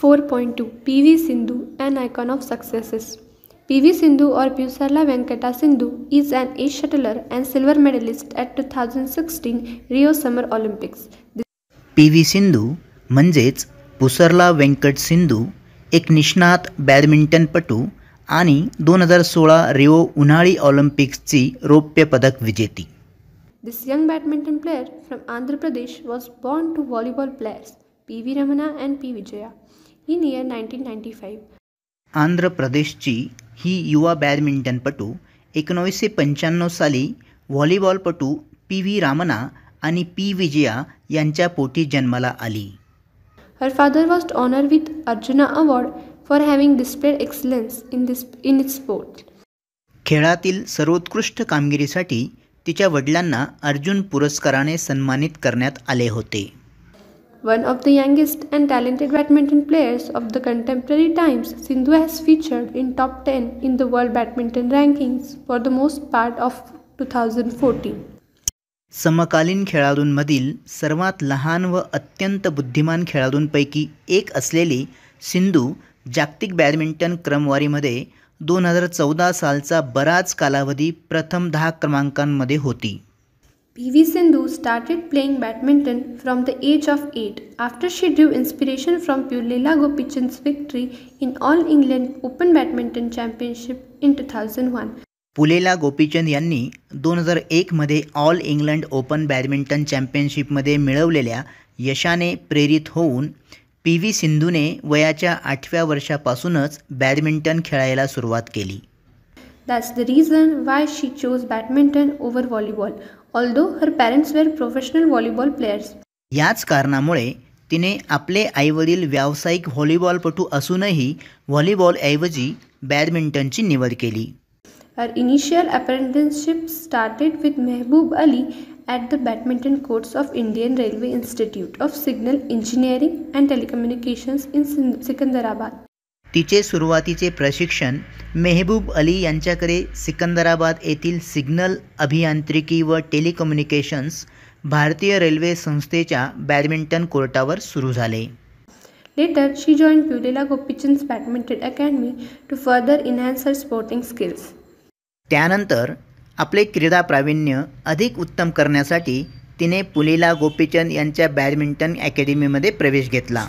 Four point two P V Sindhu and icon of successes P V Sindhu और Pusarla Venkata Sindhu is an ace shuttler and silver medalist at two thousand sixteen Rio summer Olympics P V Sindhu म्हणजेच पुसरला व्यंकट सिंधू एक निष्णात बॅडमिंटनपटू आणि दोन हजार सोळा रिओ उन्हाळी ऑलिम्पिक्सची रौप्य पदक विजेती this young badminton player from Andhra Pradesh was born to volleyball players P V Ramana and P Vijaya in year nineteen ninety five Andhra प्रदेशची ही युवा बॅडमिंटनपटू एकोणीसशे पंच्याण्णव साली व्हॉलीबॉलपटू पी व्ही रामना आणि पी विजया यांच्या पोटी जन्माला आली her father was honour with Arjuna award for having displayed excellence in this in it sport खेळातील सर्वोत्कृष्ट कामगिरीसाठी तिच्या वडिलांना अर्जुन पुरस्काराने सन्मानित करण्यात आले होते One of the youngest and talented badminton players of the contemporary times, Sindhu has featured in top 10 in the world badminton rankings for the most part of 2014. समकालीन खेळाडूंमधील सर्वात लहान व अत्यंत बुद्धिमान खेळाडूंपैकी एक असलेली सिंधू जागतिक बॅडमिंटन क्रमवारीमध्ये दोन हजार चौदा सालचा बराच कालावधी प्रथम दहा क्रमांकांमध्ये होती PV Sindhu started playing badminton from the age of 8 after she drew inspiration from Purlela Gopichand's victory in All England Open Badminton Championship in 2001. Pullela Gopichand यांनी दोन हजार एकमध्ये ऑल इंग्लंड ओपन बॅडमिंटन चॅम्पियनशिपमध्ये मिळवलेल्या यशाने प्रेरित होऊन पी व्ही सिंधूने वयाच्या आठव्या वर्षापासूनच बॅडमिंटन खेळायला सुरुवात केली that's the reason why she chose badminton over volleyball although her parents were professional volleyball players याच कारणामुळे तिने आपले आईवडील व्यावसायिक व्हॉलीबॉलपटू असूनही व्हॉलीबॉलऐवजी बॅडमिंटनची निवड केली her initial apprenticeship started with Mehboob Ali at the badminton courts of Indian Railway Institute of Signal Engineering and Telecommunications in Secunderabad तिचे सुरुवातीचे प्रशिक्षण मेहबूब अली यांच्याकडे सिकंदराबाद येथील सिग्नल अभियांत्रिकी व टेलिकम्युनिकेशन्स भारतीय रेल्वे संस्थेच्या बॅडमिंटन कोर्टावर सुरू झाले later she join Pullela Gopichand Badminton Academy to further enhance her sporting skills त्यानंतर आपले क्रीडा प्रावीण्य अधिक उत्तम करण्यासाठी तिने पुलीला गोपीचंद यांच्या बॅडमिंटन अकॅडमीमध्ये प्रवेश घेतला